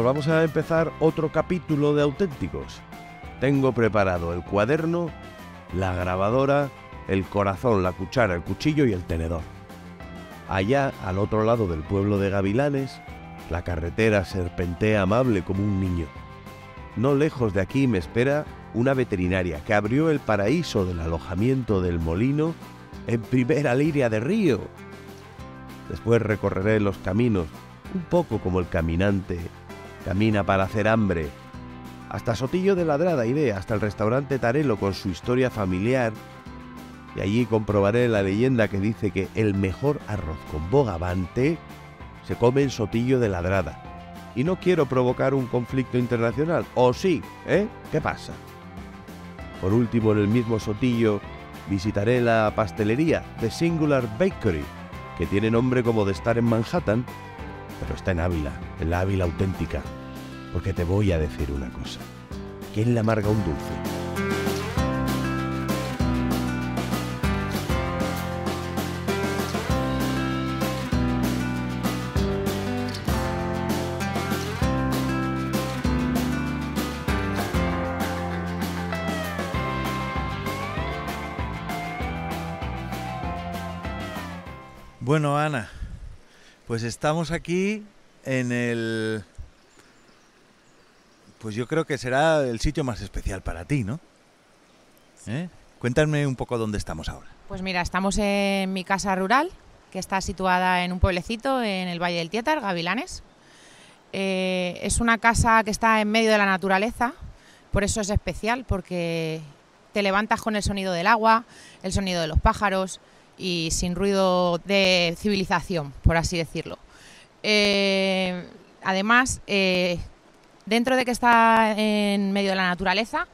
Pues vamos a empezar otro capítulo de auténticos. Tengo preparado el cuaderno, la grabadora, el corazón, la cuchara, el cuchillo y el tenedor. Allá, al otro lado del pueblo de Gavilanes, la carretera serpentea amable como un niño. No lejos de aquí me espera una veterinaria que abrió el paraíso del alojamiento del molino en primera línea de río. Después recorreré los caminos, un poco como el caminante camina para hacer hambre, hasta Sotillo de Ladrada idea hasta el restaurante Tarelo con su historia familiar, y allí comprobaré la leyenda que dice que el mejor arroz con bogavante se come en Sotillo de Ladrada. Y no quiero provocar un conflicto internacional, o sí, ¿eh? ¿Qué pasa? Por último, en el mismo Sotillo, visitaré la pastelería The Singular Bakery, que tiene nombre como de estar en Manhattan pero está en Ávila, en la Ávila auténtica, porque te voy a decir una cosa. ¿Quién le amarga un dulce? Bueno, Ana, pues estamos aquí en el... Pues yo creo que será el sitio más especial para ti, ¿no? ¿Eh? Cuéntame un poco dónde estamos ahora. Pues mira, estamos en mi casa rural, que está situada en un pueblecito en el Valle del Tietar, Gavilanes. Eh, es una casa que está en medio de la naturaleza, por eso es especial, porque te levantas con el sonido del agua, el sonido de los pájaros, y sin ruido de civilización, por así decirlo. Eh, además, eh, dentro de que está en medio de la naturaleza,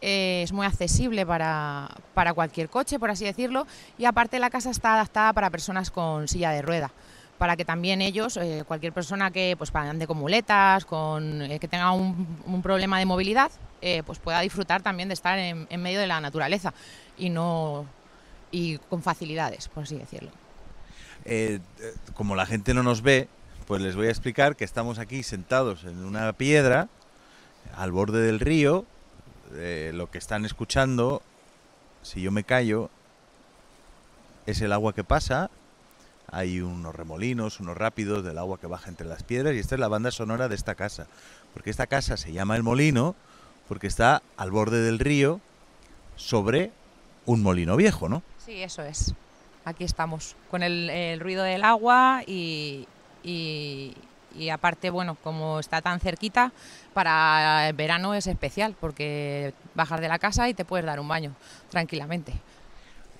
eh, es muy accesible para, para, cualquier coche, por así decirlo, y aparte la casa está adaptada para personas con silla de rueda para que también ellos, cualquier persona que pues, ande con muletas, con, que tenga un, problema de movilidad, pues pueda disfrutar también de estar en, en, medio de la naturaleza y no y con facilidades, por así decirlo. Eh, eh, como la gente no nos ve, pues les voy a explicar que estamos aquí sentados en una piedra al borde del río. Eh, lo que están escuchando, si yo me callo, es el agua que pasa. Hay unos remolinos, unos rápidos del agua que baja entre las piedras y esta es la banda sonora de esta casa. Porque esta casa se llama El Molino porque está al borde del río sobre un molino viejo, ¿no? Sí, eso es. Aquí estamos, con el, ruido del agua y, y, aparte, bueno, como está tan cerquita, para el verano es especial porque bajas de la casa y te puedes dar un baño tranquilamente.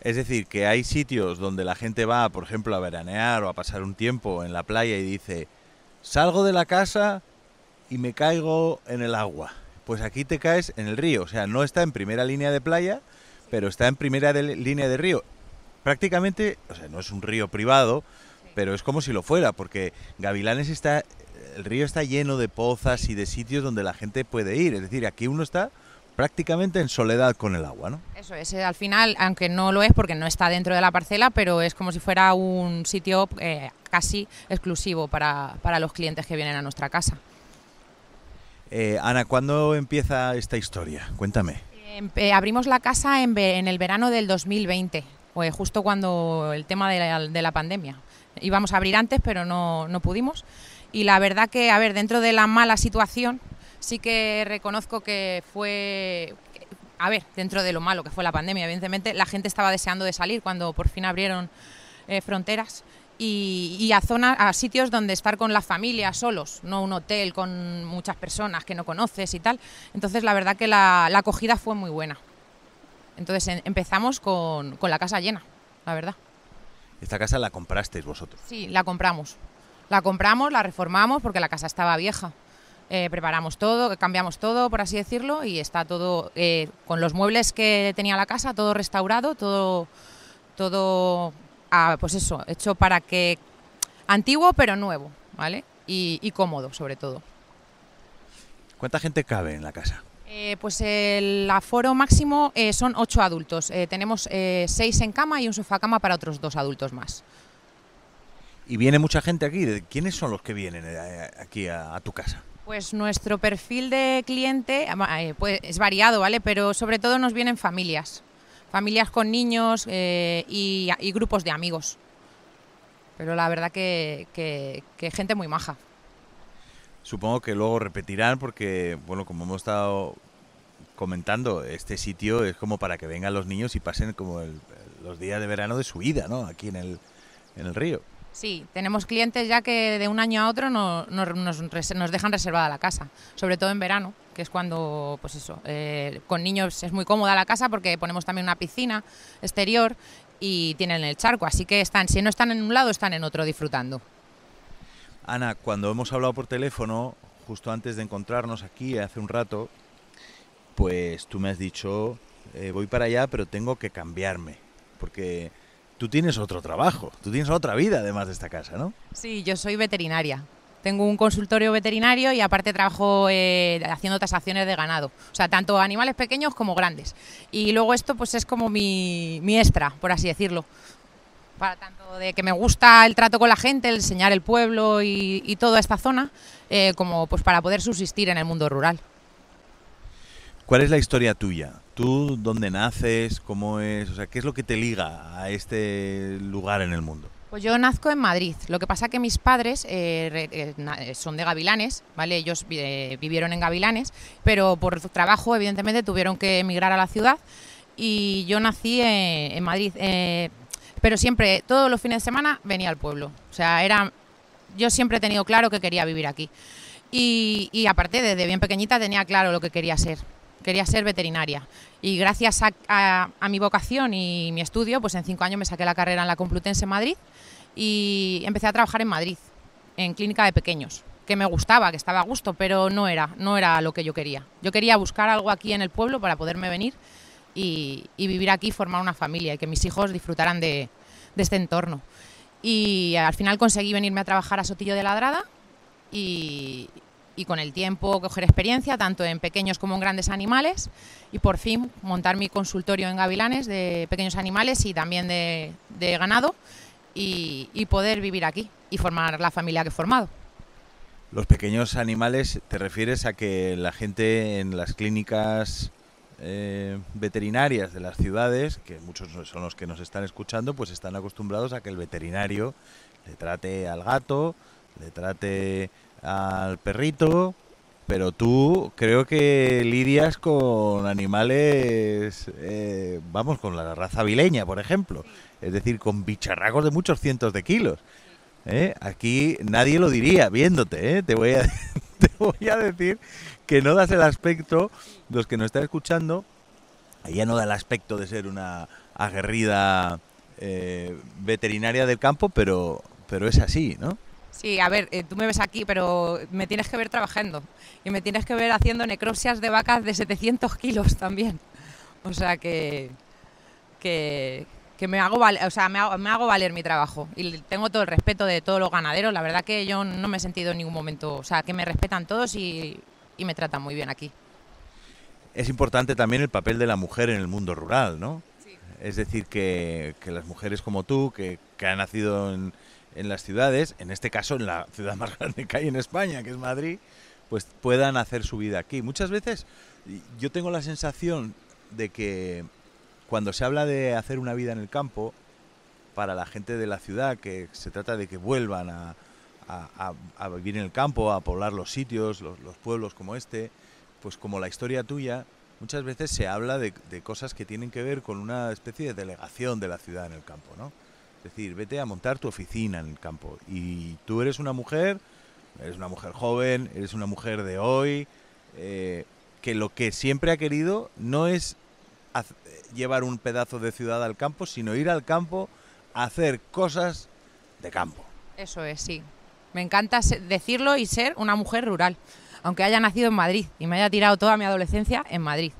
Es decir, que hay sitios donde la gente va, por ejemplo, a veranear o a pasar un tiempo en la playa y dice, salgo de la casa y me caigo en el agua. Pues aquí te caes en el río, o sea, no está en primera línea de playa, pero está en primera línea de río. Prácticamente, o sea, no es un río privado, pero es como si lo fuera, porque Gavilanes está, el río está lleno de pozas y de sitios donde la gente puede ir. Es decir, aquí uno está prácticamente en soledad con el agua, ¿no? Eso es, eh, al final, aunque no lo es porque no está dentro de la parcela, pero es como si fuera un sitio eh, casi exclusivo para, para los clientes que vienen a nuestra casa. Eh, Ana, ¿cuándo empieza esta historia? Cuéntame. Em, eh, abrimos la casa en, el verano del 2020, justo cuando el tema de la, pandemia. Íbamos a abrir antes, pero no, pudimos. Y la verdad que, a ver, dentro de la mala situación, sí que reconozco que fue... A ver, dentro de lo malo que fue la pandemia, evidentemente, la gente estaba deseando de salir cuando por fin abrieron eh, fronteras y, a zonas, a sitios donde estar con la familia solos, no un hotel con muchas personas que no conoces y tal. Entonces la verdad que la, acogida fue muy buena. Entonces em, empezamos con, la casa llena, la verdad. ¿Esta casa la comprasteis vosotros? Sí, la compramos. La compramos, la reformamos porque la casa estaba vieja. Eh, preparamos todo, cambiamos todo, por así decirlo, y está todo eh, con los muebles que tenía la casa, todo restaurado, todo, todo pues eso, hecho para que antiguo pero nuevo, ¿vale? Y, cómodo sobre todo. ¿Cuánta gente cabe en la casa? Eh, pues el aforo máximo eh, son ocho adultos. Eh, tenemos seis en cama y un sofá cama para otros dos adultos más. ¿Y viene mucha gente aquí? ¿Quiénes son los que vienen aquí a, tu casa? Pues nuestro perfil de cliente pues, es variado, ¿vale? Pero sobre todo nos vienen familias familias con niños eh, y, grupos de amigos. Pero la verdad que, gente muy maja. Supongo que luego repetirán porque, bueno, como hemos estado comentando, este sitio es como para que vengan los niños y pasen como los días de verano de su vida, ¿no? Aquí en el, en el río. Sí, tenemos clientes ya que de un año a otro nos, dejan reservada la casa, sobre todo en verano, que es cuando, pues eso, eh, con niños es muy cómoda la casa porque ponemos también una piscina exterior y tienen el charco, así que están, si no están en un lado, están en otro disfrutando. Ana, cuando hemos hablado por teléfono, justo antes de encontrarnos aquí, hace un rato, pues tú me has dicho, eh, voy para allá, pero tengo que cambiarme, porque tú tienes otro trabajo, tú tienes otra vida además de esta casa, ¿no? Sí, yo soy veterinaria. Tengo un consultorio veterinario y aparte trabajo eh, haciendo tasaciones de ganado, o sea, tanto animales pequeños como grandes. Y luego esto pues es como mi, mi extra, por así decirlo. Para tanto de que me gusta el trato con la gente, el enseñar el pueblo y, toda esta zona, eh, como pues para poder subsistir en el mundo rural. ¿Cuál es la historia tuya? ¿Tú dónde naces? ¿Cómo es? O sea, ¿qué es lo que te liga a este lugar en el mundo? Pues yo nazco en Madrid. Lo que pasa es que mis padres eh, eh, eh, son de Gavilanes, ¿vale? Ellos vivieron en Gavilanes, pero por su trabajo, evidentemente, tuvieron que emigrar a la ciudad. Y yo nací en, Madrid. pero siempre, todos los fines de semana, venía al pueblo. O sea, era. Yo siempre he tenido claro que quería vivir aquí. Y, y aparte, desde bien pequeñita tenía claro lo que quería ser quería ser veterinaria. Y gracias a, mi vocación y mi estudio, pues en cinco años me saqué la carrera en la Complutense Madrid y empecé a trabajar en Madrid, en clínica de pequeños, que me gustaba, que estaba a gusto, pero no era, no era lo que yo quería. Yo quería buscar algo aquí en el pueblo para poderme venir y, vivir aquí, formar una familia y que mis hijos disfrutaran de, de este entorno. Y al final conseguí venirme a trabajar a Sotillo de Ladrada y, y con el tiempo coger experiencia tanto en pequeños como en grandes animales y por fin montar mi consultorio en gavilanes de pequeños animales y también de, ganado y, poder vivir aquí y formar la familia que he formado. Los pequeños animales, ¿te refieres a que la gente en las clínicas eh, veterinarias de las ciudades, que muchos son los que nos están escuchando, pues están acostumbrados a que el veterinario le trate al gato, le trate al perrito, pero tú creo que lidias con animales, eh, vamos, con la raza vileña, por ejemplo, es decir, con bicharracos de muchos cientos de kilos. ¿Eh? Aquí nadie lo diría viéndote, ¿eh? te, voy a, voy a decir que no das el aspecto, los que nos están escuchando, ella no da el aspecto de ser una aguerrida veterinaria del campo, pero, pero es así, ¿no? Sí, a ver, eh, tú me ves aquí, pero me tienes que ver trabajando y me tienes que ver haciendo necropsias de vacas de 700 kilos también. O sea que, que, me, hago o sea, me, hago, valer mi trabajo y tengo todo el respeto de todos los ganaderos. La verdad que yo no me he sentido en ningún momento, o sea, que me respetan todos y, me tratan muy bien aquí. Es importante también el papel de la mujer en el mundo rural, ¿no? Es decir, que, que las mujeres como tú, que, que han nacido en, en las ciudades, en este caso en la ciudad más grande que hay en España, que es Madrid, pues puedan hacer su vida aquí. Muchas veces yo tengo la sensación de que cuando se habla de hacer una vida en el campo, para la gente de la ciudad, que se trata de que vuelvan a, vivir en el campo, a poblar los sitios, los, pueblos como este, pues como la historia tuya, muchas veces se habla de cosas que tienen que ver con una especie de delegación de la ciudad en el campo, ¿no? Es decir, vete a montar tu oficina en el campo. Y tú eres una mujer, eres una mujer joven, eres una mujer de hoy, eh, que lo que siempre ha querido no es llevar un pedazo de ciudad al campo, sino ir al campo a hacer cosas de campo. Eso es, sí. Me encanta decirlo y ser una mujer rural, aunque haya nacido en Madrid y me haya tirado toda mi adolescencia en Madrid.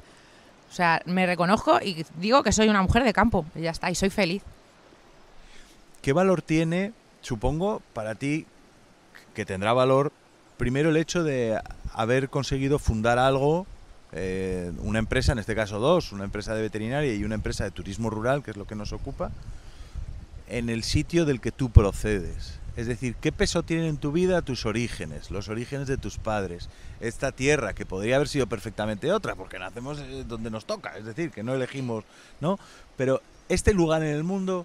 O sea, me reconozco y digo que soy una mujer de campo, y ya está, y soy feliz. ¿Qué valor tiene, supongo, para ti, que tendrá valor, primero el hecho de haber conseguido fundar algo, eh, una empresa, en este caso dos, una empresa de veterinaria y una empresa de turismo rural, que es lo que nos ocupa, en el sitio del que tú procedes? Es decir, ¿qué peso tienen en tu vida tus orígenes, los orígenes de tus padres? Esta tierra que podría haber sido perfectamente otra, porque nacemos eh, donde nos toca, es decir, que no elegimos, ¿no? Pero este lugar en el mundo,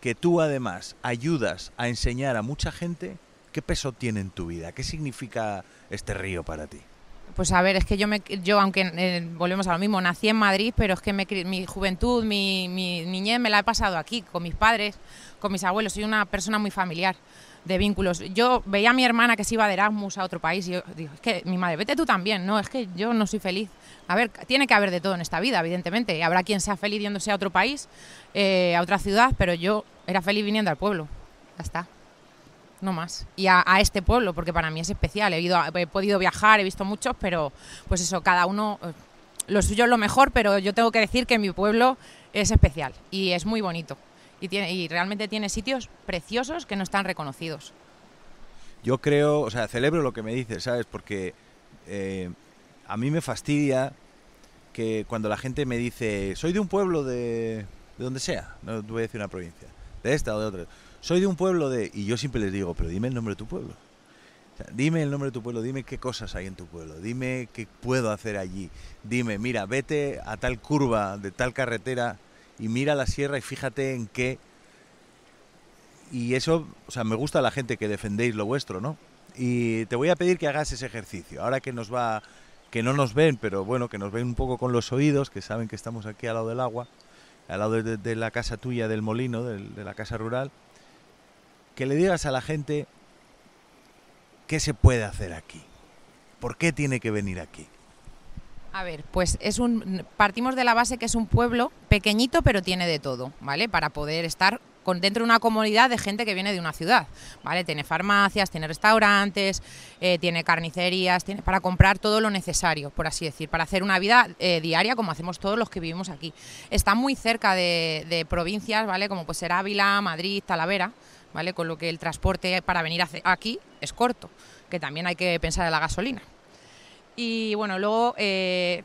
que tú además ayudas a enseñar a mucha gente, ¿qué peso tiene en tu vida? ¿Qué significa este río para ti? Pues a ver, es que yo, me, yo aunque eh, volvemos a lo mismo, nací en Madrid, pero es que mi juventud, mi, niñez me la he pasado aquí, con mis padres, con mis abuelos. Soy una persona muy familiar de vínculos. Yo veía a mi hermana que se iba de Erasmus a otro país y yo digo, es que mi madre, vete tú también, no, es que yo no soy feliz. A ver, tiene que haber de todo en esta vida, evidentemente. Habrá quien sea feliz yéndose a otro país, eh, a otra ciudad, pero yo era feliz viniendo al pueblo. Ya está no más. Y a, este pueblo, porque para mí es especial. He, he podido viajar, he visto muchos, pero pues eso, cada uno, eh, lo suyo es lo mejor, pero yo tengo que decir que mi pueblo es especial y es muy bonito. Y, tiene, y realmente tiene sitios preciosos que no están reconocidos. Yo creo, o sea, celebro lo que me dices, ¿sabes? Porque eh, a mí me fastidia que cuando la gente me dice, soy de un pueblo de, donde sea, no voy a decir una provincia, de esta o de otra soy de un pueblo de... Y yo siempre les digo, pero dime el nombre de tu pueblo. dime el nombre de tu pueblo, dime qué cosas hay en tu pueblo, dime qué puedo hacer allí. Dime, mira, vete a tal curva de tal carretera y mira la sierra y fíjate en qué... Y eso, o sea, me gusta la gente que defendéis lo vuestro, ¿no? Y te voy a pedir que hagas ese ejercicio. Ahora que nos va, que no nos ven, pero bueno, que nos ven un poco con los oídos, que saben que estamos aquí al lado del agua, al lado de, la casa tuya, del molino, de la casa rural que le digas a la gente qué se puede hacer aquí, por qué tiene que venir aquí. A ver, pues es un partimos de la base que es un pueblo pequeñito, pero tiene de todo, ¿vale? Para poder estar dentro de una comunidad de gente que viene de una ciudad, ¿vale? Tiene farmacias, tiene restaurantes, eh, tiene carnicerías, tiene para comprar todo lo necesario, por así decir, para hacer una vida eh, diaria como hacemos todos los que vivimos aquí. Está muy cerca de, de provincias, ¿vale? Como pues ser Ávila, Madrid, Talavera, con lo que el transporte para venir aquí es corto, que también hay que pensar en la gasolina. Y bueno, luego eh,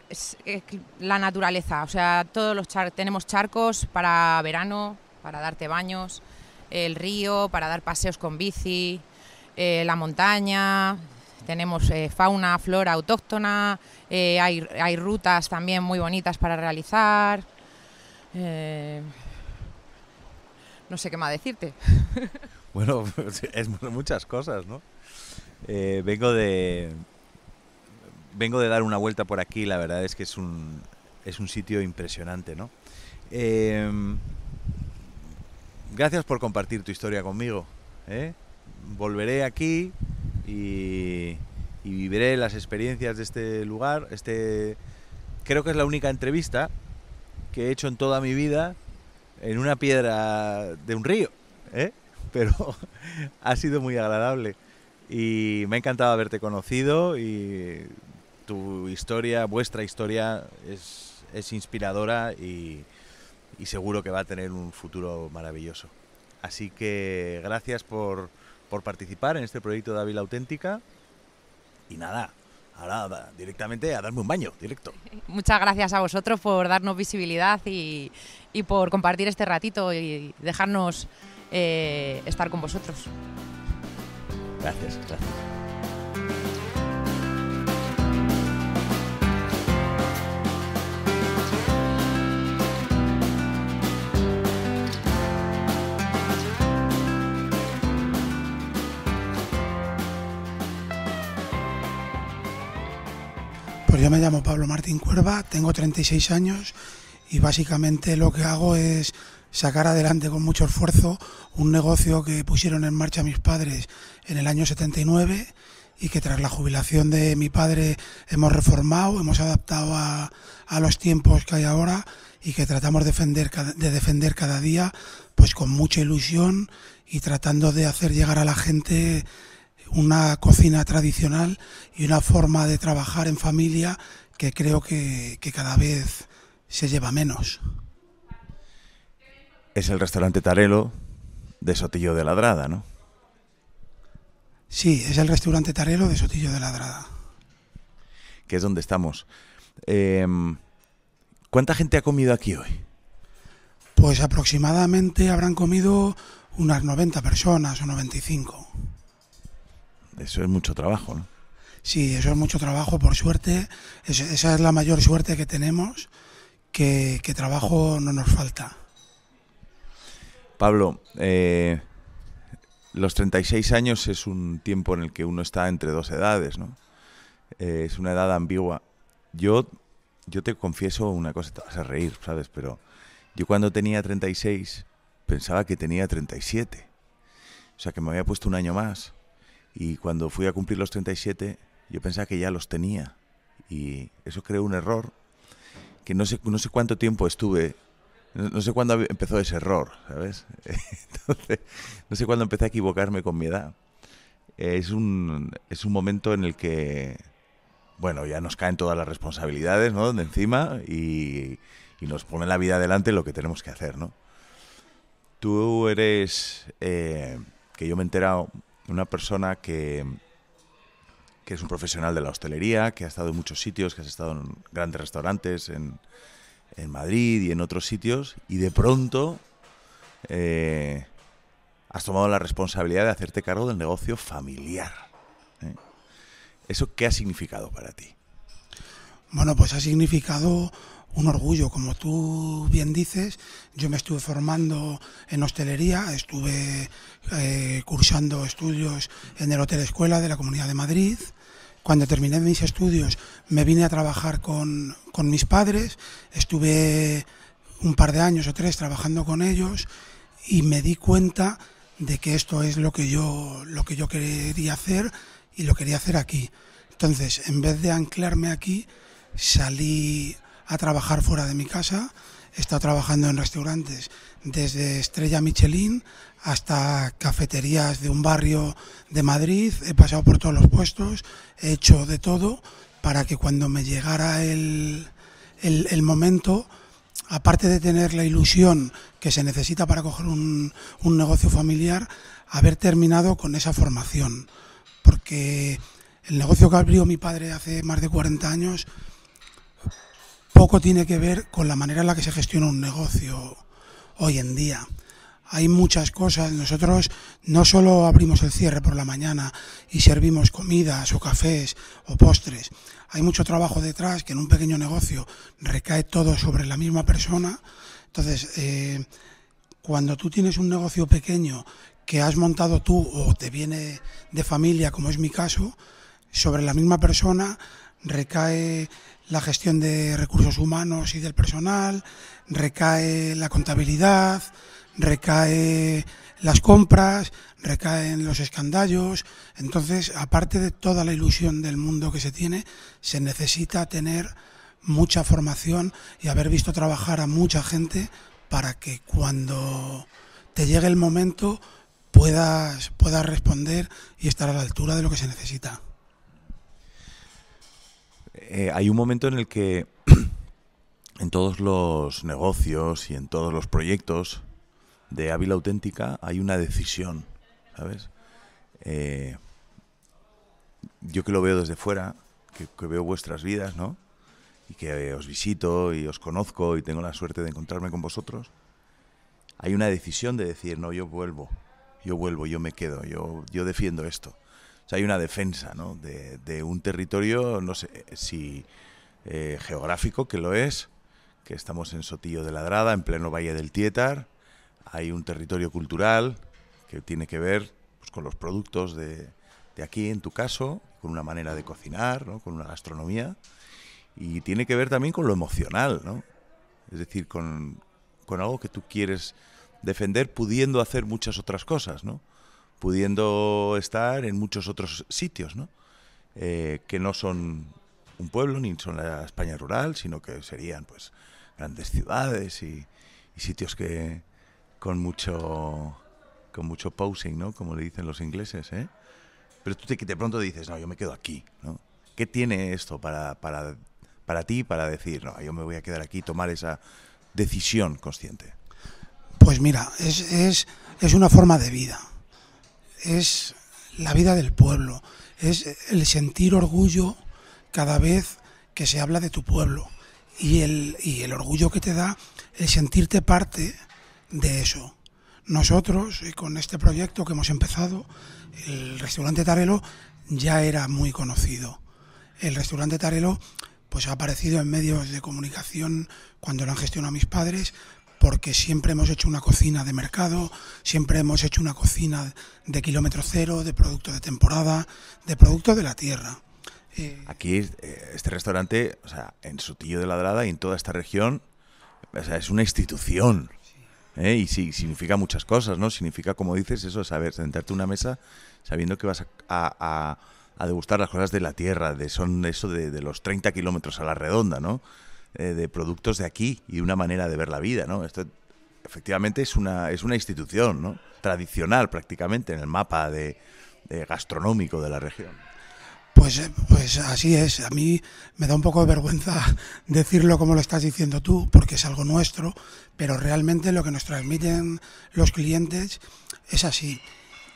la naturaleza, o sea, todos los tenemos charcos para verano, para darte baños, el río, para dar paseos con bici, eh, la montaña, tenemos eh, fauna, flora autóctona, hay, hay, rutas también muy bonitas para realizar no sé qué más decirte. Bueno, pues, es muchas cosas, ¿no? Eh, vengo de. Vengo de dar una vuelta por aquí, la verdad es que es un, es un sitio impresionante, ¿no? Em, gracias por compartir tu historia conmigo. ¿eh? Volveré aquí y, y viviré las experiencias de este lugar. Este, creo que es la única entrevista que he hecho en toda mi vida en una piedra de un río, ¿eh? pero ha sido muy agradable y me ha encantado haberte conocido y tu historia, vuestra historia es, inspiradora y, seguro que va a tener un futuro maravilloso. Así que gracias por, por participar en este proyecto de Ávila Auténtica y nada, ahora directamente a darme un baño, directo. Muchas gracias a vosotros por darnos visibilidad y, por compartir este ratito y dejarnos eh, estar con vosotros. Gracias, gracias. me llamo Pablo Martín Cuerva, tengo 36 años y básicamente lo que hago es sacar adelante con mucho esfuerzo un negocio que pusieron en marcha mis padres en el año 79 y que tras la jubilación de mi padre hemos reformado, hemos adaptado a, los tiempos que hay ahora y que tratamos de defender, de defender cada día pues con mucha ilusión y tratando de hacer llegar a la gente una cocina tradicional y una forma de trabajar en familia que creo que, cada vez se lleva menos. Es el restaurante Tarelo de Sotillo de Ladrada, ¿no? Sí, es el restaurante Tarelo de Sotillo de Ladrada. Que es donde estamos. Em, ¿Cuánta gente ha comido aquí hoy? Pues aproximadamente habrán comido unas 90 personas o 95. Eso es mucho trabajo, ¿no? Sí, eso es mucho trabajo, por suerte. esa es la mayor suerte que tenemos, que, trabajo no nos falta. Pablo, eh, los 36 años es un tiempo en el que uno está entre dos edades, ¿no? Eh, es una edad ambigua. Yo, yo te confieso una cosa, te vas a reír, ¿sabes? Pero yo cuando tenía 36 pensaba que tenía 37. O sea que me había puesto un año más. Y cuando fui a cumplir los 37, yo pensaba que ya los tenía. Y eso creó un error que no sé, no sé cuánto tiempo estuve, no, sé cuándo empezó ese error, ¿sabes? no sé cuándo empecé a equivocarme con mi edad. Es un, momento en el que, bueno, ya nos caen todas las responsabilidades, ¿no? De encima y, nos pone la vida adelante lo que tenemos que hacer, ¿no? Tú eres, eh, que yo me he enterado una persona que, es un profesional de la hostelería, que ha estado en muchos sitios, que has estado en grandes restaurantes en, en Madrid y en otros sitios, y de pronto eh, has tomado la responsabilidad de hacerte cargo del negocio familiar. ¿eh? ¿Eso qué ha significado para ti? Bueno, pues ha significado un orgullo. Como tú bien dices, yo me estuve formando en hostelería, estuve eh, cursando estudios en el Hotel Escuela de la Comunidad de Madrid. Cuando terminé mis estudios me vine a trabajar con, mis padres, estuve un par de años o tres trabajando con ellos y me di cuenta de que esto es lo que yo lo que yo quería hacer y lo quería hacer aquí. Entonces, en vez de anclarme aquí, salí a trabajar fuera de mi casa. He estado trabajando en restaurantes desde Estrella Michelin hasta cafeterías de un barrio de Madrid. He pasado por todos los puestos, he hecho de todo para que cuando me llegara el, el, momento, aparte de tener la ilusión que se necesita para coger un, un negocio familiar, haber terminado con esa formación. Porque el negocio que abrió mi padre hace más de 40 años poco tiene que ver con la manera en la que se gestiona un negocio hoy en día. Hay muchas cosas. Nosotros no solo abrimos el cierre por la mañana y servimos comidas o cafés o postres. Hay mucho trabajo detrás que en un pequeño negocio recae todo sobre la misma persona. Entonces, eh, cuando tú tienes un negocio pequeño que has montado tú o te viene de familia, como es mi caso, sobre la misma persona recae la gestión de recursos humanos y del personal, recae la contabilidad, recae las compras, recaen los escandallos. Entonces, aparte de toda la ilusión del mundo que se tiene, se necesita tener mucha formación y haber visto trabajar a mucha gente para que cuando te llegue el momento puedas, puedas responder y estar a la altura de lo que se necesita. Eh, hay un momento en el que en todos los negocios y en todos los proyectos de Ávila Auténtica hay una decisión, ¿sabes? Eh, yo que lo veo desde fuera, que, veo vuestras vidas, ¿no? Y que eh, os visito y os conozco y tengo la suerte de encontrarme con vosotros, hay una decisión de decir, no, yo vuelvo, yo vuelvo, yo me quedo, yo, yo defiendo esto. O sea, hay una defensa ¿no? de, un territorio, no sé eh, si eh, geográfico, que lo es, que estamos en Sotillo de Ladrada, en pleno Valle del Tietar. Hay un territorio cultural que tiene que ver pues, con los productos de, de, aquí, en tu caso, con una manera de cocinar, ¿no? con una gastronomía. Y tiene que ver también con lo emocional, ¿no? es decir, con, con algo que tú quieres defender pudiendo hacer muchas otras cosas, ¿no? pudiendo estar en muchos otros sitios, ¿no? Eh, que no son un pueblo ni son la España rural, sino que serían pues grandes ciudades y, sitios que con mucho con mucho posing, ¿no? Como le dicen los ingleses, ¿eh? Pero tú te, de pronto dices, no, yo me quedo aquí, ¿Qué tiene esto para, para, para ti para decir, no, yo me voy a quedar aquí, tomar esa decisión consciente? Pues mira, es, es, es una forma de vida es la vida del pueblo, es el sentir orgullo cada vez que se habla de tu pueblo y el, y el orgullo que te da el sentirte parte de eso. Nosotros, eh, con este proyecto que hemos empezado, el restaurante Tarelo ya era muy conocido. El restaurante Tarelo pues ha aparecido en medios de comunicación cuando lo han gestionado mis padres, porque siempre hemos hecho una cocina de mercado, siempre hemos hecho una cocina de kilómetro cero, de producto de temporada, de producto de la tierra. Eh, Aquí, eh, este restaurante, o sea, en Sotillo de la Drada y en toda esta región, es una institución. ¿eh? Y sí, significa muchas cosas, ¿no? Significa, como dices, eso, saber sentarte a una mesa sabiendo que vas a, degustar las cosas de la tierra, de son eso de, de los 30 kilómetros a la redonda, ¿no? Eh, de productos de aquí y una manera de ver la vida, ¿no? Esto efectivamente es una, es una institución, Tradicional prácticamente en el mapa de gastronómico de la región. Pues, eh, pues así es, a mí me da un poco de vergüenza decirlo como lo estás diciendo tú, porque es algo nuestro, pero realmente lo que nos transmiten los clientes es así.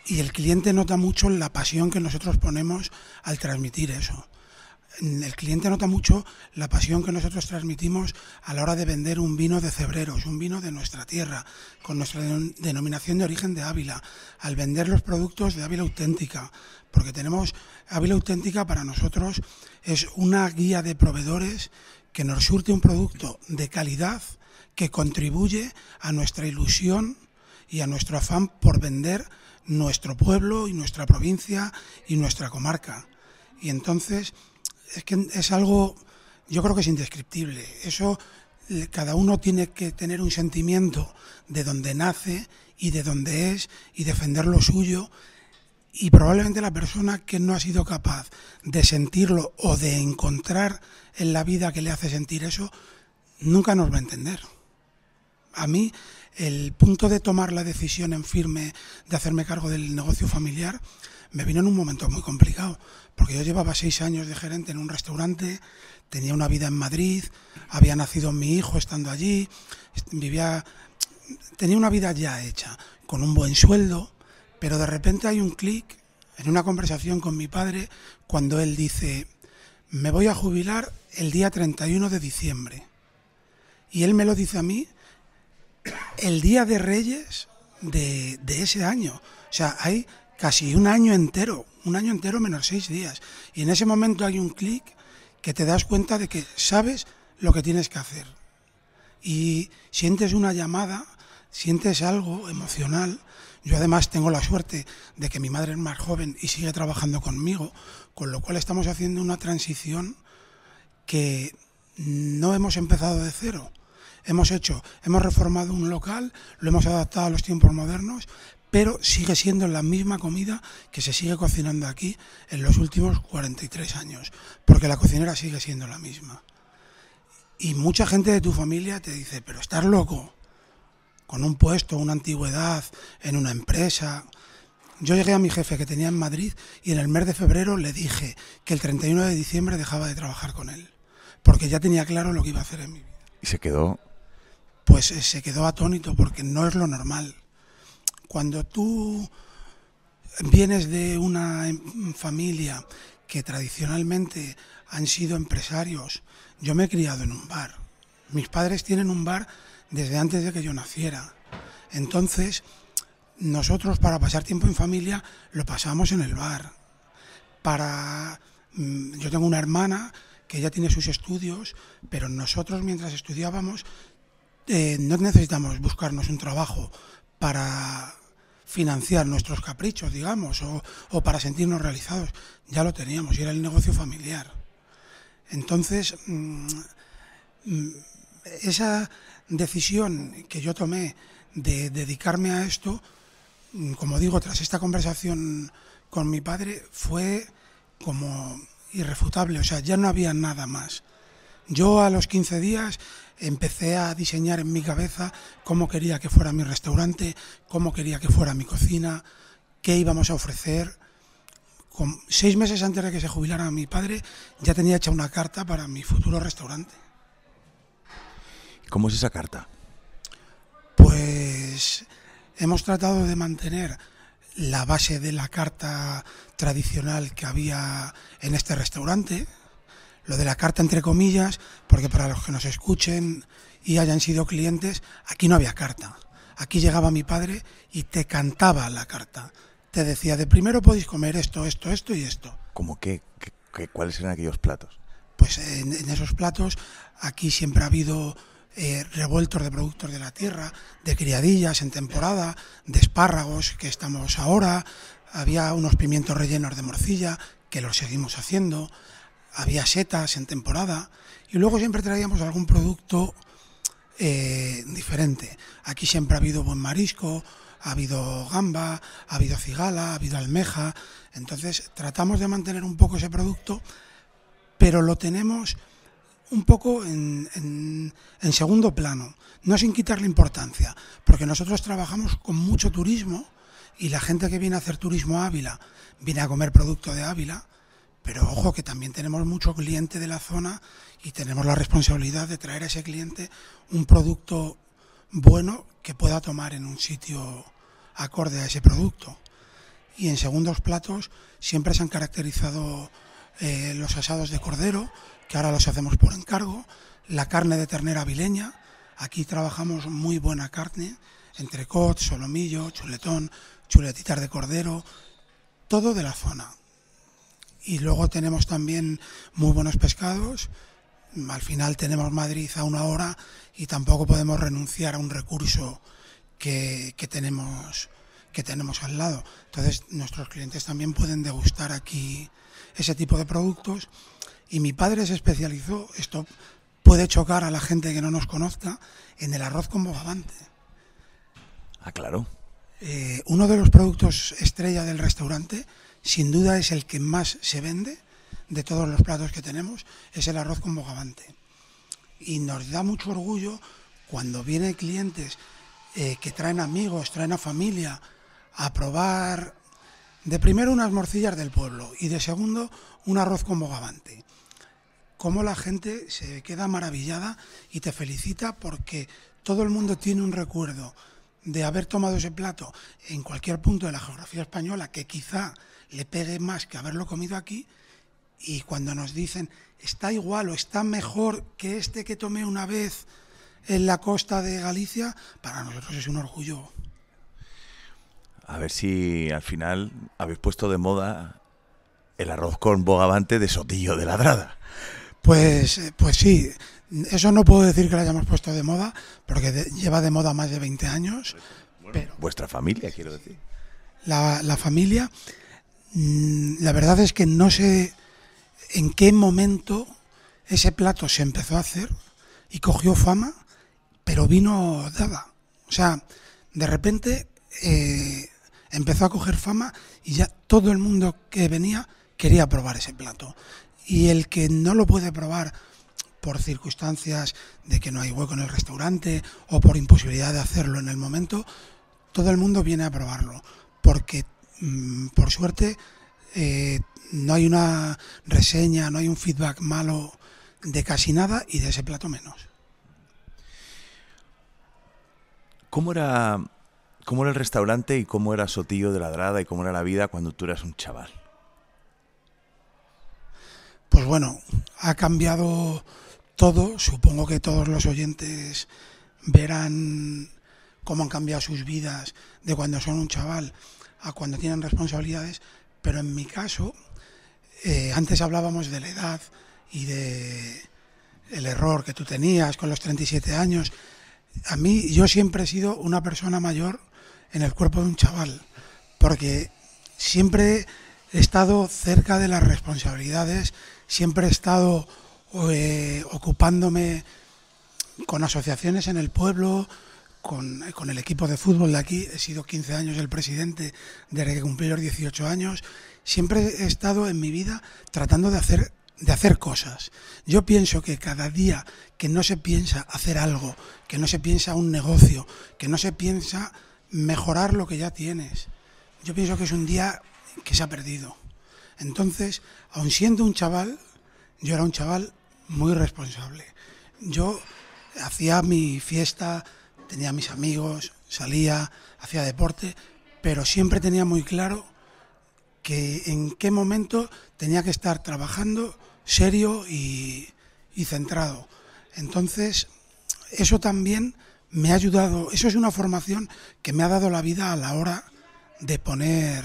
Y el cliente nota mucho la pasión que nosotros ponemos al transmitir eso el cliente nota mucho la pasión que nosotros transmitimos a la hora de vender un vino de Cebreros, un vino de nuestra tierra, con nuestra denominación de origen de Ávila, al vender los productos de Ávila auténtica, porque tenemos Ávila auténtica para nosotros es una guía de proveedores que nos surte un producto de calidad que contribuye a nuestra ilusión y a nuestro afán por vender nuestro pueblo y nuestra provincia y nuestra comarca. Y entonces es que es algo, yo creo que es indescriptible. Eso, cada uno tiene que tener un sentimiento de donde nace y de donde es y defender lo suyo. Y probablemente la persona que no ha sido capaz de sentirlo o de encontrar en la vida que le hace sentir eso, nunca nos va a entender. A mí, el punto de tomar la decisión en firme de hacerme cargo del negocio familiar, me vino en un momento muy complicado, porque yo llevaba seis años de gerente en un restaurante, tenía una vida en Madrid, había nacido mi hijo estando allí, vivía, tenía una vida ya hecha, con un buen sueldo, pero de repente hay un clic en una conversación con mi padre cuando él dice, me voy a jubilar el día 31 de diciembre. Y él me lo dice a mí el día de Reyes de, de ese año. O sea, hay casi un año entero, un año entero menos seis días. Y en ese momento hay un clic que te das cuenta de que sabes lo que tienes que hacer. Y sientes una llamada, sientes algo emocional. Yo además tengo la suerte de que mi madre es más joven y sigue trabajando conmigo, con lo cual estamos haciendo una transición que no hemos empezado de cero. Hemos hecho, hemos reformado un local, lo hemos adaptado a los tiempos modernos, pero sigue siendo la misma comida que se sigue cocinando aquí en los últimos 43 años, porque la cocinera sigue siendo la misma. Y mucha gente de tu familia te dice, pero estás loco, con un puesto, una antigüedad, en una empresa. Yo llegué a mi jefe que tenía en Madrid y en el mes de febrero le dije que el 31 de diciembre dejaba de trabajar con él, porque ya tenía claro lo que iba a hacer en mi vida. ¿Y se quedó? Pues eh, se quedó atónito porque no es lo normal. Cuando tú vienes de una em, familia que tradicionalmente han sido empresarios, yo me he criado en un bar. Mis padres tienen un bar desde antes de que yo naciera. Entonces, nosotros para pasar tiempo en familia lo pasamos en el bar. Para mm, yo tengo una hermana que ya tiene sus estudios, pero nosotros mientras estudiábamos eh, no necesitamos buscarnos un trabajo para financiar nuestros caprichos, digamos, o, para sentirnos realizados. Ya lo teníamos y era el negocio familiar. Entonces, mm, mm, esa decisión que yo tomé de dedicarme a esto, mm, como digo, tras esta conversación con mi padre, fue como irrefutable, o sea, ya no había nada más. Yo a los 15 días empecé a diseñar en mi cabeza cómo quería que fuera mi restaurante, cómo quería que fuera mi cocina, qué íbamos a ofrecer. seis meses antes de que se jubilara mi padre, ya tenía hecha una carta para mi futuro restaurante. ¿Cómo es esa carta? Pues hemos tratado de mantener la base de la carta tradicional que había en este restaurante, lo de la carta entre comillas, porque para los que nos escuchen y hayan sido clientes, aquí no había carta. Aquí llegaba mi padre y te cantaba la carta. Te decía, de primero podéis comer esto, esto, esto y esto. ¿Cómo qué? ¿Cuáles eran aquellos platos? Pues en, esos platos aquí siempre ha habido eh, revueltos de productos de la tierra, de criadillas en temporada, de espárragos que estamos ahora, había unos pimientos rellenos de morcilla que los seguimos haciendo, había setas en temporada y luego siempre traíamos algún producto eh, diferente. Aquí siempre ha habido buen marisco, ha habido gamba, ha habido cigala, ha habido almeja. Entonces tratamos de mantener un poco ese producto, pero lo tenemos un poco en, en segundo plano, no sin quitarle importancia, porque nosotros trabajamos con mucho turismo y la gente que viene a hacer turismo a Ávila viene a comer producto de Ávila pero ojo que también tenemos mucho cliente de la zona y tenemos la responsabilidad de traer a ese cliente un producto bueno que pueda tomar en un sitio acorde a ese producto. Y en segundos platos siempre se han caracterizado eh, los asados de cordero, que ahora los hacemos por encargo, la carne de ternera vileña, aquí trabajamos muy buena carne, entrecot, solomillo, chuletón, chuletitas de cordero, todo de la zona y luego tenemos también muy buenos pescados. Al final tenemos Madrid a una hora y tampoco podemos renunciar a un recurso que, tenemos que tenemos al lado. Entonces nuestros clientes también pueden degustar aquí ese tipo de productos. Y mi padre se especializó, esto puede chocar a la gente que no nos conozca, en el arroz con bogavante. Ah, claro. Eh, uno de los productos estrella del restaurante sin duda es el que más se vende de todos los platos que tenemos, es el arroz con bogavante. Y nos da mucho orgullo cuando vienen clientes eh, que traen amigos, traen a familia a probar de primero unas morcillas del pueblo y de segundo un arroz con bogavante. Cómo la gente se queda maravillada y te felicita porque todo el mundo tiene un recuerdo de haber tomado ese plato en cualquier punto de la geografía española que quizá le pegue más que haberlo comido aquí y cuando nos dicen está igual o está mejor que este que tomé una vez en la costa de Galicia, para nosotros es un orgullo. A ver si al final habéis puesto de moda el arroz con bogavante de sotillo de ladrada. Pues, eh, pues sí, eso no puedo decir que lo hayamos puesto de moda, porque lleva de moda más de 20 años. Pues, pero, vuestra familia, quiero decir. La, la familia, Mm, la verdad es que no sé en qué momento ese plato se empezó a hacer y cogió fama, pero vino dada. O sea, de repente eh, empezó a coger fama y ya todo el mundo que venía quería probar ese plato. Y el que no lo puede probar por circunstancias de que no hay hueco en el restaurante o por imposibilidad de hacerlo en el momento, todo el mundo viene a probarlo, porque Mm, por suerte, eh, no hay una reseña, no hay un feedback malo de casi nada y de ese plato menos. ¿Cómo era, cómo era el restaurante y cómo era Sotillo de Ladrada y cómo era la vida cuando tú eras un chaval? Pues bueno, ha cambiado todo. Supongo que todos los oyentes verán cómo han cambiado sus vidas de cuando son un chaval cuando tienen responsabilidades, pero en mi caso, eh, antes hablábamos de la edad y de el error que tú tenías con los 37 años. A mí, yo siempre he sido una persona mayor en el cuerpo de un chaval, porque siempre he estado cerca de las responsabilidades, siempre he estado eh, ocupándome con asociaciones en el pueblo, con, el equipo de fútbol de aquí, he sido 15 años el presidente desde que cumplí los 18 años, siempre he estado en mi vida tratando de hacer, de hacer cosas. Yo pienso que cada día que no se piensa hacer algo, que no se piensa un negocio, que no se piensa mejorar lo que ya tienes, yo pienso que es un día que se ha perdido. Entonces, aun siendo un chaval, yo era un chaval muy responsable. Yo hacía mi fiesta tenía mis amigos, salía, hacía deporte, pero siempre tenía muy claro que en qué momento tenía que estar trabajando serio y, centrado. Entonces, eso también me ha ayudado, eso es una formación que me ha dado la vida a la hora de poner,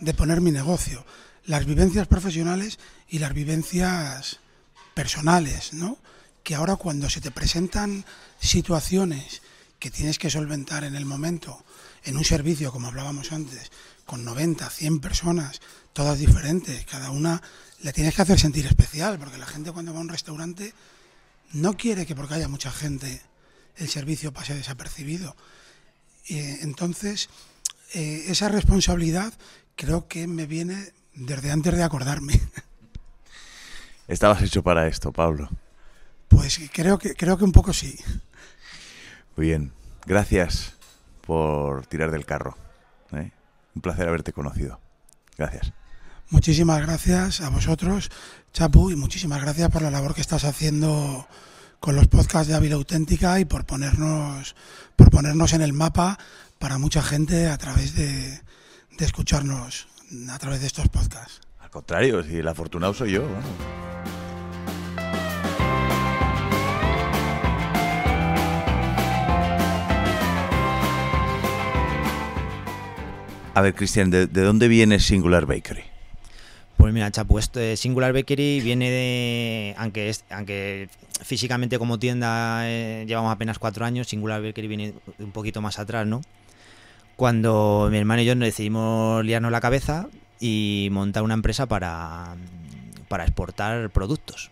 de poner mi negocio, las vivencias profesionales y las vivencias personales, ¿no? Que ahora cuando se te presentan situaciones que tienes que solventar en el momento, en un servicio, como hablábamos antes, con 90, 100 personas, todas diferentes, cada una le tienes que hacer sentir especial, porque la gente cuando va a un restaurante no quiere que porque haya mucha gente el servicio pase desapercibido. Eh, entonces, eh, esa responsabilidad creo que me viene desde antes de acordarme. ¿Estabas hecho para esto, Pablo? Pues creo que, creo que un poco sí. Muy bien, gracias por tirar del carro. ¿eh? Un placer haberte conocido. Gracias. Muchísimas gracias a vosotros, Chapu, y muchísimas gracias por la labor que estás haciendo con los podcasts de Ávila Auténtica y por ponernos, por ponernos en el mapa para mucha gente a través de, escucharnos a través de estos podcasts. Al contrario, si el afortunado soy yo. A ver, Cristian, ¿de, dónde viene Singular Bakery? Pues mira, Chapu, este Singular Bakery viene de, aunque, es, aunque físicamente como tienda eh, llevamos apenas cuatro años, Singular Bakery viene un poquito más atrás, ¿no? Cuando mi hermano y yo decidimos liarnos la cabeza y montar una empresa para, para exportar productos.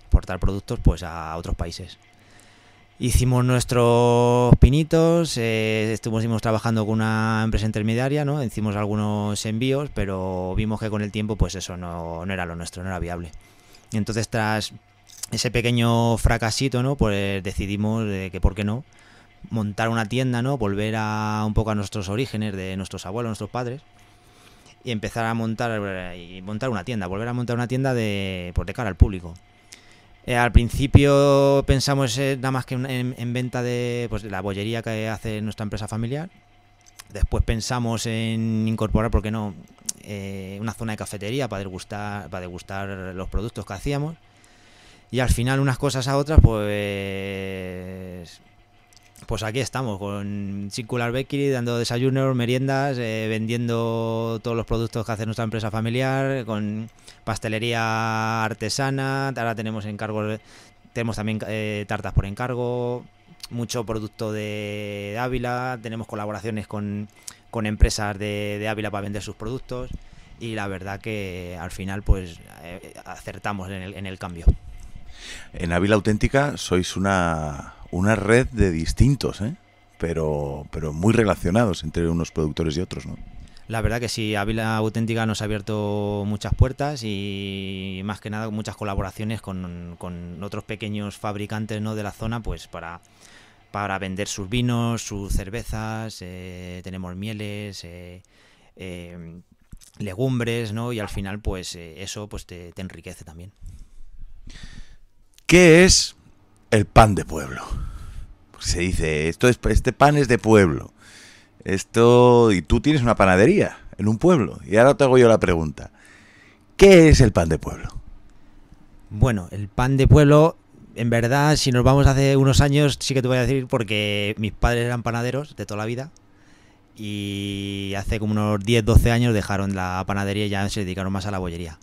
Exportar productos pues a otros países. Hicimos nuestros pinitos, eh, estuvimos trabajando con una empresa intermediaria, ¿no? Hicimos algunos envíos, pero vimos que con el tiempo, pues eso no, era lo nuestro, no era viable. Entonces, tras ese pequeño fracasito, ¿no? Pues decidimos que por qué no montar una tienda, ¿no? Volver a un poco a nuestros orígenes de nuestros abuelos, nuestros padres y empezar a montar eh, y montar una tienda, volver a montar una tienda de por pues, de cara al público. Eh, al principio pensamos eh, nada más que en, venta pues, de la bollería que hace nuestra empresa familiar. Después pensamos en incorporar, ¿por qué no?, eh, una zona de cafetería para degustar, para degustar los productos que hacíamos. Y al final, unas cosas a otras, pues pues aquí estamos con Circular Bakery dando desayunos, meriendas, eh, vendiendo todos los productos que hace nuestra empresa familiar, con pastelería artesana, ahora tenemos encargos, tenemos también eh, tartas por encargo, mucho producto de, Ávila, tenemos colaboraciones con, empresas de, Ávila para vender sus productos y la verdad que al final pues eh, acertamos en el, en el cambio. En Ávila Auténtica sois una una red de distintos, ¿eh? pero, pero muy relacionados entre unos productores y otros, ¿no? La verdad que sí, Ávila Auténtica nos ha abierto muchas puertas y más que nada muchas colaboraciones con, con otros pequeños fabricantes ¿no? de la zona pues para, para vender sus vinos, sus cervezas, eh, tenemos mieles, eh, eh, legumbres, ¿no? Y al final pues eso pues te enriquece también. ¿Qué es el pan de pueblo. Se dice, esto es, este pan es de pueblo. Esto. Y tú tienes una panadería en un pueblo. Y ahora te hago yo la pregunta. ¿Qué es el pan de pueblo? Bueno, el pan de pueblo, en verdad, si nos vamos hace unos años, sí que te voy a decir porque mis padres eran panaderos de toda la vida. Y hace como unos 10, 12 años dejaron la panadería y ya se dedicaron más a la bollería.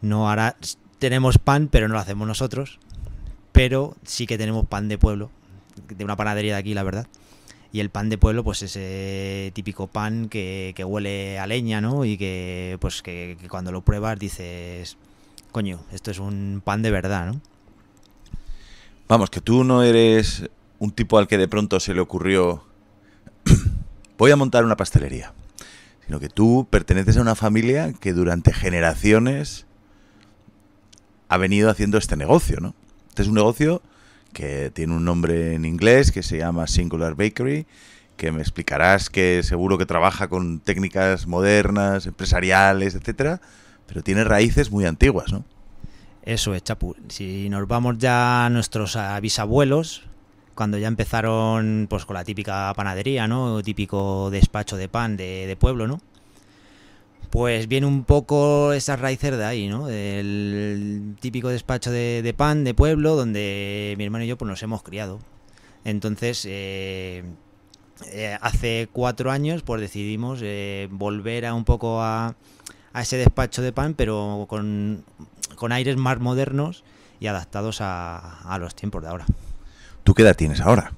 No, ahora tenemos pan, pero no lo hacemos nosotros pero sí que tenemos pan de pueblo, de una panadería de aquí, la verdad. Y el pan de pueblo, pues ese eh, típico pan que, huele a leña, ¿no? Y que, pues que cuando lo pruebas dices, coño, esto es un pan de verdad, ¿no? Vamos, que tú no eres un tipo al que de pronto se le ocurrió, voy a montar una pastelería, sino que tú perteneces a una familia que durante generaciones ha venido haciendo este negocio, ¿no? Este es un negocio que tiene un nombre en inglés que se llama Singular Bakery, que me explicarás que seguro que trabaja con técnicas modernas, empresariales, etcétera, pero tiene raíces muy antiguas, ¿no? Eso es, Chapu. Si nos vamos ya a nuestros bisabuelos, cuando ya empezaron pues con la típica panadería, ¿no? típico despacho de pan de pueblo, ¿no? pues viene un poco esa raíz de ahí, ¿no? Del típico despacho de, pan de pueblo donde mi hermano y yo pues, nos hemos criado. Entonces, eh, eh, hace cuatro años pues decidimos eh, volver a un poco a, ese despacho de pan, pero con, con aires más modernos y adaptados a, a los tiempos de ahora. ¿Tú qué edad tienes ahora?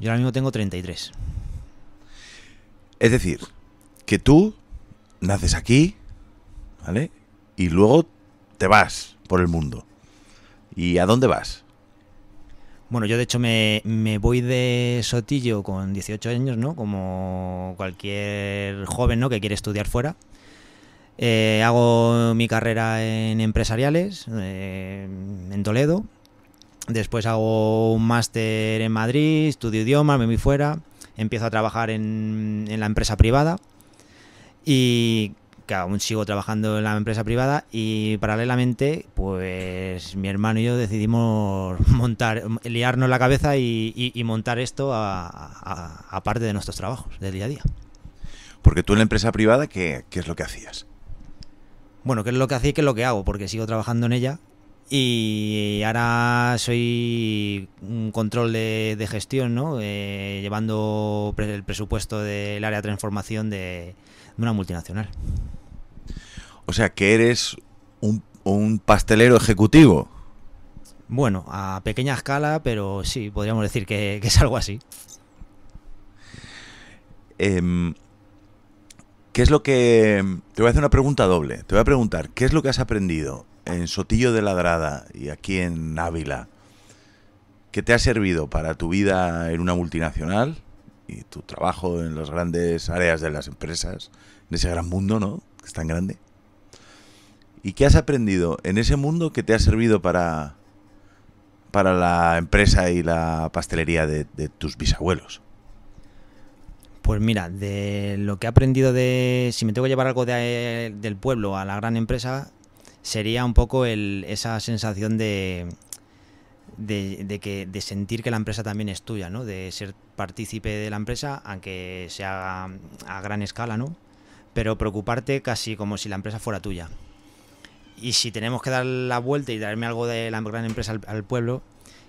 Yo ahora mismo tengo 33. Es decir, que tú naces aquí, ¿vale? Y luego te vas por el mundo. ¿Y a dónde vas? Bueno, yo de hecho me, me, voy de Sotillo con 18 años, ¿no? Como cualquier joven, ¿no? Que quiere estudiar fuera. Eh, hago mi carrera en empresariales, eh, en Toledo. Después hago un máster en Madrid, estudio idioma, me voy fuera. Empiezo a trabajar en, en la empresa privada y que aún sigo trabajando en la empresa privada y paralelamente, pues mi hermano y yo decidimos montar, liarnos la cabeza y, montar esto a, parte de nuestros trabajos del día a día. Porque tú en la empresa privada, ¿qué, qué es lo que hacías? Bueno, ¿qué es lo que hacía y qué es lo que hago? Porque sigo trabajando en ella y ahora soy un control de, de gestión, ¿no? Eh, llevando el presupuesto del área de transformación de una multinacional. O sea, que eres un, pastelero ejecutivo. Bueno, a pequeña escala, pero sí, podríamos decir que, es algo así. Em, ¿Qué es lo que... Te voy a hacer una pregunta doble. Te voy a preguntar, ¿qué es lo que has aprendido en Sotillo de Ladrada y aquí en Ávila que te ha servido para tu vida en una multinacional? y tu trabajo en las grandes áreas de las empresas, en ese gran mundo, ¿no? Que es tan grande. ¿Y qué has aprendido en ese mundo que te ha servido para, para la empresa y la pastelería de, tus bisabuelos? Pues mira, de lo que he aprendido de. Si me tengo que llevar algo del pueblo a la gran empresa, sería un poco esa sensación de, de, que, de sentir que la empresa también es tuya, ¿no? De ser partícipe de la empresa, aunque sea a, gran escala, ¿no? Pero preocuparte casi como si la empresa fuera tuya. Y si tenemos que dar la vuelta y darme algo de la gran empresa al, pueblo,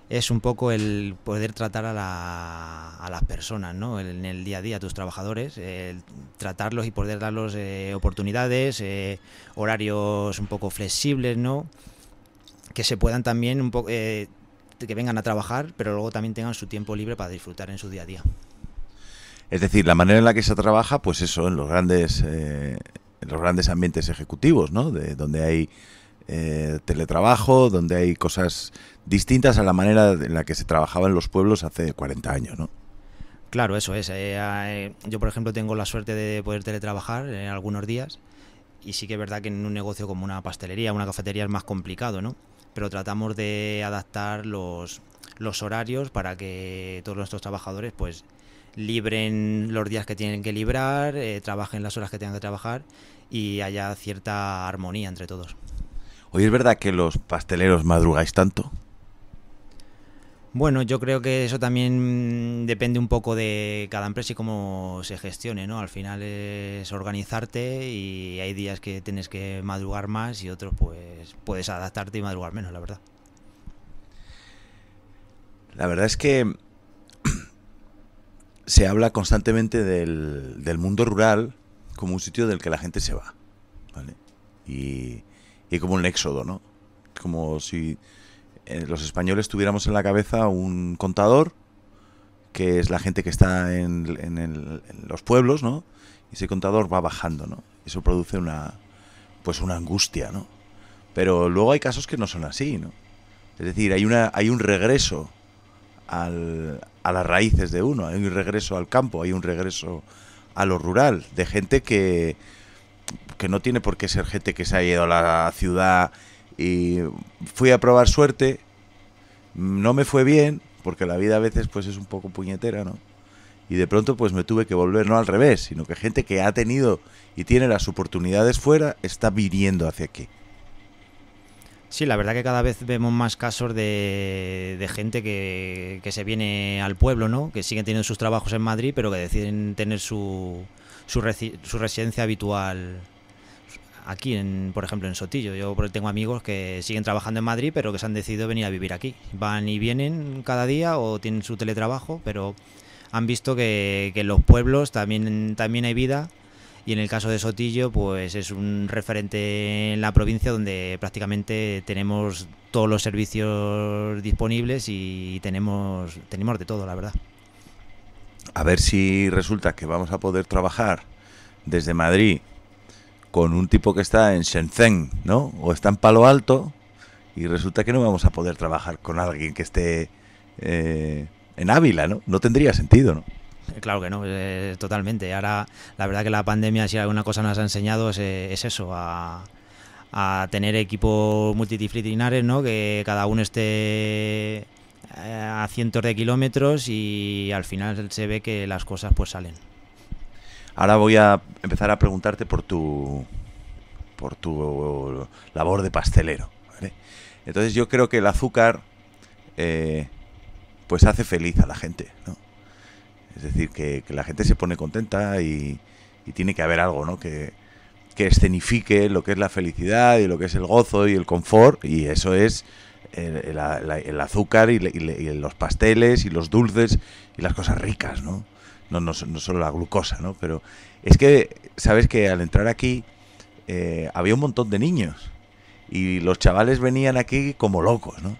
es un poco el poder tratar a, las personas, ¿no? En el día a día, a tus trabajadores, tratarlos y poder darles eh, oportunidades, eh, horarios un poco flexibles, ¿no? Que se puedan también un poco eh, que vengan a trabajar, pero luego también tengan su tiempo libre para disfrutar en su día a día. Es decir, la manera en la que se trabaja, pues eso, en los grandes, eh, los grandes ambientes ejecutivos, ¿no? De, donde hay eh, teletrabajo, donde hay cosas distintas a la manera en la que se trabajaba en los pueblos hace 40 años, ¿no? Claro, eso es. Eh, yo, por ejemplo, tengo la suerte de poder teletrabajar en algunos días y sí que es verdad que en un negocio como una pastelería, una cafetería es más complicado, ¿no? pero tratamos de adaptar los, horarios para que todos nuestros trabajadores pues libren los días que tienen que librar, eh, trabajen las horas que tengan que trabajar y haya cierta armonía entre todos. Hoy es verdad que los pasteleros madrugáis tanto. Bueno, yo creo que eso también depende un poco de cada empresa y cómo se gestione, ¿no? Al final es organizarte y hay días que tienes que madrugar más y otros pues puedes adaptarte y madrugar menos, la verdad. La verdad es que se habla constantemente del, mundo rural como un sitio del que la gente se va, ¿vale? Y, y como un éxodo, ¿no? Como si eh, los españoles tuviéramos en la cabeza un contador, que es la gente que está en, los pueblos, ¿no? Y ese contador va bajando, ¿no? Eso produce una, pues una angustia, ¿no? Pero luego hay casos que no son así, ¿no? Es decir, hay, una, hay un regreso al, a las raíces de uno, hay un regreso al campo, hay un regreso a lo rural, de gente que, que no tiene por qué ser gente que se ha ido a la ciudad y fui a probar suerte, no me fue bien, porque la vida a veces pues es un poco puñetera, ¿no? Y de pronto pues me tuve que volver, no al revés, sino que gente que ha tenido y tiene las oportunidades fuera está viniendo hacia aquí. Sí, la verdad que cada vez vemos más casos de, de gente que, que, se viene al pueblo, ¿no? Que siguen teniendo sus trabajos en Madrid, pero que deciden tener su, su, su residencia habitual aquí, en, por ejemplo, en Sotillo. Yo tengo amigos que siguen trabajando en Madrid, pero que se han decidido venir a vivir aquí. Van y vienen cada día o tienen su teletrabajo, pero han visto que, en los pueblos también, también hay vida. Y en el caso de Sotillo, pues es un referente en la provincia donde prácticamente tenemos todos los servicios disponibles y tenemos, tenemos de todo, la verdad. A ver si resulta que vamos a poder trabajar desde Madrid con un tipo que está en Shenzhen, ¿no? O está en Palo Alto y resulta que no vamos a poder trabajar con alguien que esté eh, en Ávila, ¿no? No tendría sentido, ¿no? Eh, claro que no, eh, totalmente. Ahora, la verdad que la pandemia, si alguna cosa nos ha enseñado, es, eso, a, tener equipos multidisciplinares, ¿no? Que cada uno esté a cientos de kilómetros y al final se ve que las cosas pues salen. Ahora voy a empezar a preguntarte por tu por tu labor de pastelero. Entonces yo creo que el azúcar eh, pues hace feliz a la gente. ¿no? Es decir, que, la gente se pone contenta y, tiene que haber algo ¿no? que, escenifique lo que es la felicidad y lo que es el gozo y el confort. Y eso es eh, el, azúcar y, y, los pasteles y los dulces y las cosas ricas. ¿no? no, no, solo la glucosa, ¿no? Pero es que, ¿sabes que Al entrar aquí eh, había un montón de niños y los chavales venían aquí como locos, ¿no?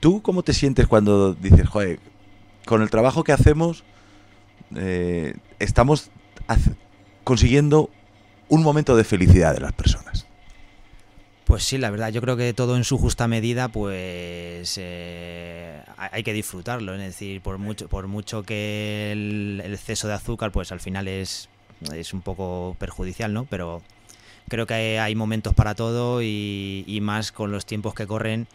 ¿Tú cómo te sientes cuando dices, joder, con el trabajo que hacemos eh, estamos consiguiendo un momento de felicidad de las personas? Pues sí, la verdad, yo creo que todo en su justa medida, pues eh, hay que disfrutarlo. Es decir, por mucho, por mucho que el, exceso de azúcar, pues al final es, es un poco perjudicial, ¿no? Pero creo que hay, momentos para todo y, más con los tiempos que corren,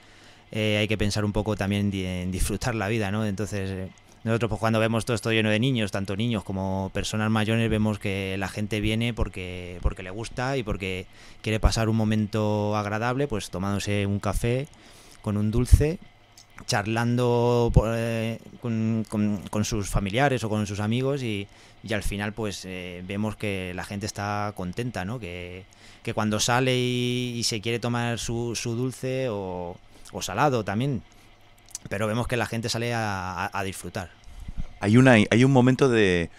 eh, hay que pensar un poco también en disfrutar la vida, ¿no? Entonces, eh, nosotros pues cuando vemos todo esto lleno de niños, tanto niños como personas mayores, vemos que la gente viene porque, porque le gusta y porque quiere pasar un momento agradable, pues tomándose un café con un dulce, charlando eh, con, sus familiares o con sus amigos y, al final pues eh, vemos que la gente está contenta, ¿no? Que, cuando sale y, se quiere tomar su, su dulce o, o salado también pero vemos que la gente sale a, disfrutar. Hay, una, hay un momento de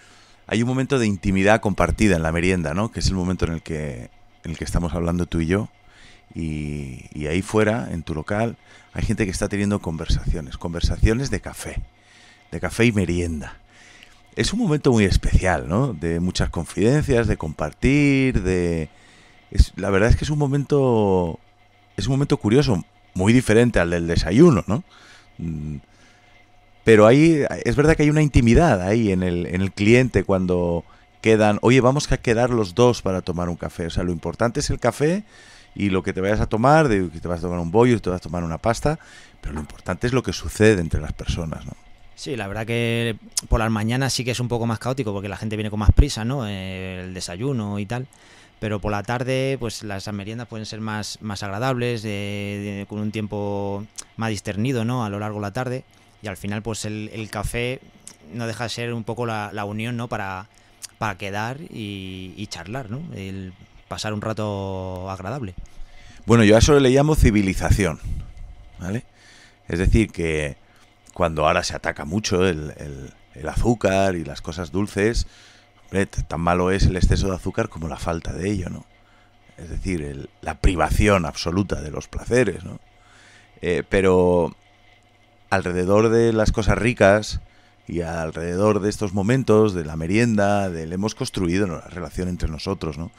hay un momento de intimidad compartida en la merienda, ¿no? Que es el momento en el que, en el que estamos hablando tú y yo. Y, ahí fuera, en tu local, hay gente que está teniendo conversaciones, conversaciones de café, de café y merienda. Es un momento muy especial, ¿no? De muchas confidencias, de compartir, de... la verdad es que es un momento... Es un momento curioso, muy diferente al del desayuno, ¿no? Mm. Pero ahí es verdad que hay una intimidad ahí en el, cliente cuando quedan, oye, vamos a quedar los dos para tomar un café. O sea, lo importante es el café y lo que te vayas a tomar, de, que te vas a tomar un bollo, te vas a tomar una pasta, pero lo importante es lo que sucede entre las personas, ¿no? Sí, la verdad que por las mañanas sí que es un poco más caótico porque la gente viene con más prisa, ¿no? Eh, el desayuno y tal pero por la tarde pues las meriendas pueden ser más, agradables, con un tiempo más discernido ¿no? a lo largo de la tarde y al final pues el, café no deja de ser un poco la, unión ¿no? para, quedar y, charlar, ¿no? el pasar un rato agradable. Bueno, yo a eso le llamo civilización, Es decir, que cuando ahora se ataca mucho el azúcar y las cosas dulces, tan malo es el exceso de azúcar como la falta de ello, ¿no? Es decir, la privación absoluta de los placeres, ¿no? Eh, pero alrededor de las cosas ricas y alrededor de estos momentos, de la merienda, hemos construido la relación entre nosotros, ¿no?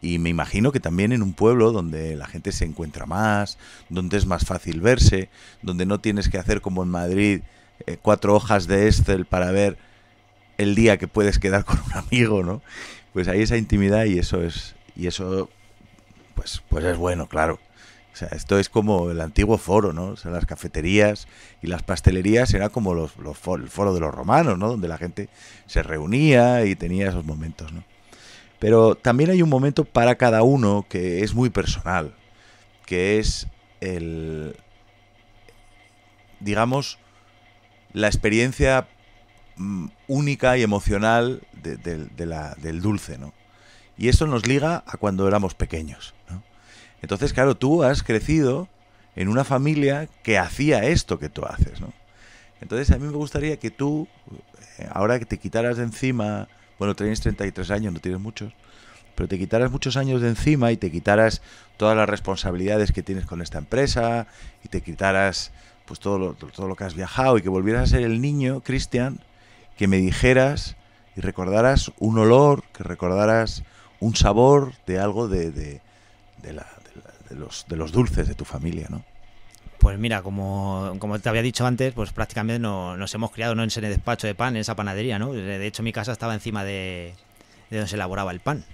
Y me imagino que también en un pueblo donde la gente se encuentra más, donde es más fácil verse, donde no tienes que hacer como en Madrid eh, cuatro hojas de Excel para ver el día que puedes quedar con un amigo, ¿no? Pues hay esa intimidad y eso es y eso pues pues es bueno, claro. O sea, esto es como el antiguo foro, ¿no? O las cafeterías y las pastelerías era como los, el foro de los romanos, ¿no? Donde la gente se reunía y tenía esos momentos, Pero también hay un momento para cada uno que es muy personal, que es el, digamos, la experiencia Mm, única y emocional de, la, del dulce, ¿no? Y esto nos liga a cuando éramos pequeños, ¿no? Entonces, claro, tú has crecido en una familia que hacía esto que tú haces, ¿no? Entonces, a mí me gustaría que tú, eh, ahora que te quitaras de encima, bueno, tienes 33 años, no tienes muchos, pero te quitaras muchos años de encima y te quitaras todas las responsabilidades que tienes con esta empresa y te quitaras pues todo lo, todo lo que has viajado y que volvieras a ser el niño, Cristian, que me dijeras y recordaras un olor, que recordaras un sabor de algo de, de, de los, dulces de tu familia, ¿no? Pues mira, como, te había dicho antes, pues prácticamente no, nos hemos criado ¿no? en ese despacho de pan, en esa panadería, ¿no? De hecho, mi casa estaba encima de, donde se elaboraba el pan.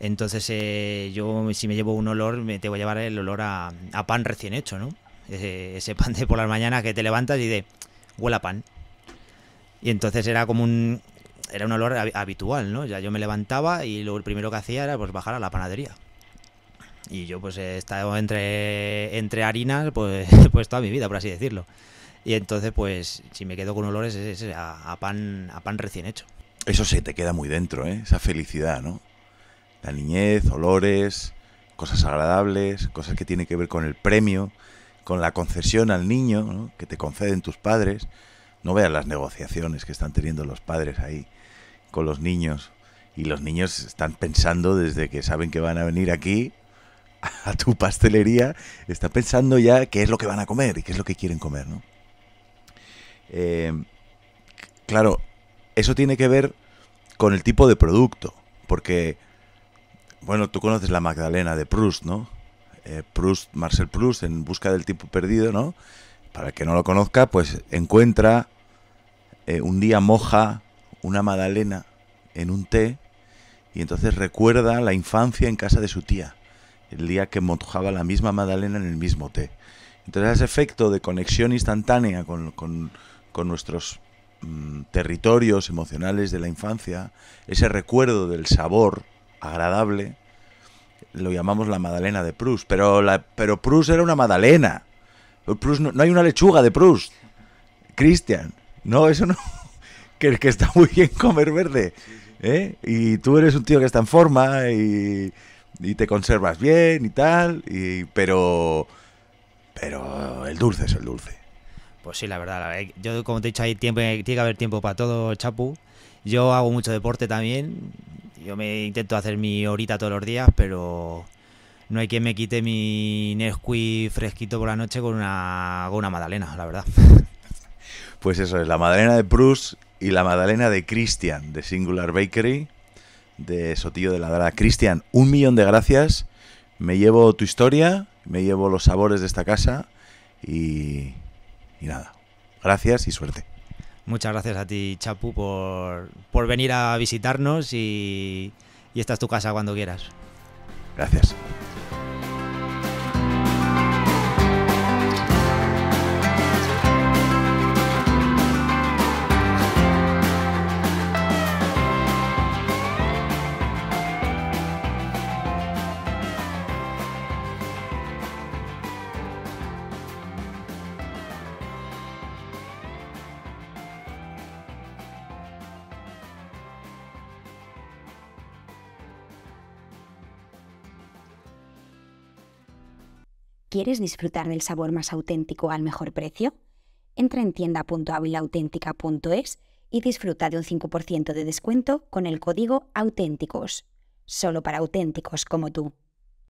Entonces, eh, yo si me llevo un olor, me tengo que llevar el olor a, pan recién hecho, ¿no? Ese, pan de por las mañanas que te levantas y de huela pan. Y entonces era como un, era un olor habitual, ¿no? Ya yo me levantaba y lo primero que hacía era pues bajar a la panadería. Y yo pues he estado entre, entre harinas pues, pues toda mi vida, por así decirlo. Y entonces pues si me quedo con olores es, a, pan, a pan recién hecho. Eso se te queda muy dentro, ¿eh? Esa felicidad, ¿no? La niñez, olores, cosas agradables, cosas que tienen que ver con el premio, con la concesión al niño, ¿no? Que te conceden tus padres no veas las negociaciones que están teniendo los padres ahí con los niños. Y los niños están pensando desde que saben que van a venir aquí a tu pastelería, están pensando ya qué es lo que van a comer y qué es lo que quieren comer, ¿no? Eh, claro, eso tiene que ver con el tipo de producto, porque, bueno, tú conoces la Magdalena de Proust, ¿no? Eh, Proust, Marcel Proust, en busca del tipo perdido, ¿no? Para el que no lo conozca, pues encuentra, eh, un día moja una magdalena en un té y entonces recuerda la infancia en casa de su tía, el día que mojaba la misma magdalena en el mismo té. Entonces ese efecto de conexión instantánea con, nuestros mm, territorios emocionales de la infancia, ese recuerdo del sabor agradable, lo llamamos la Madalena de Prus, pero, la, pero Proust era una Madalena no, hay una lechuga de Proust. Cristian, no, eso no. Que, que está muy bien comer verde. ¿eh? Y tú eres un tío que está en forma y, te conservas bien y tal, y, pero, pero el dulce es el dulce. Pues sí, la verdad, eh, Yo, como te he dicho, hay tiempo, eh, tiene que haber tiempo para todo, Chapu. Yo hago mucho deporte también. Yo me intento hacer mi horita todos los días, pero no hay quien me quite mi Nesquik fresquito por la noche con una, con una magdalena, la verdad. Pues eso es, la magdalena de Prus y la magdalena de Christian, de Singular Bakery, de Sotillo de la Dara. Cristian, un millón de gracias. Me llevo tu historia, me llevo los sabores de esta casa y, nada. Gracias y suerte. Muchas gracias a ti, Chapu, por, venir a visitarnos y, y esta es tu casa cuando quieras. Gracias. ¿Quieres disfrutar del sabor más auténtico al mejor precio? Entra en tienda.habilauténtica.es y disfruta de un 5% de descuento con el código auténticos. Solo para auténticos como tú.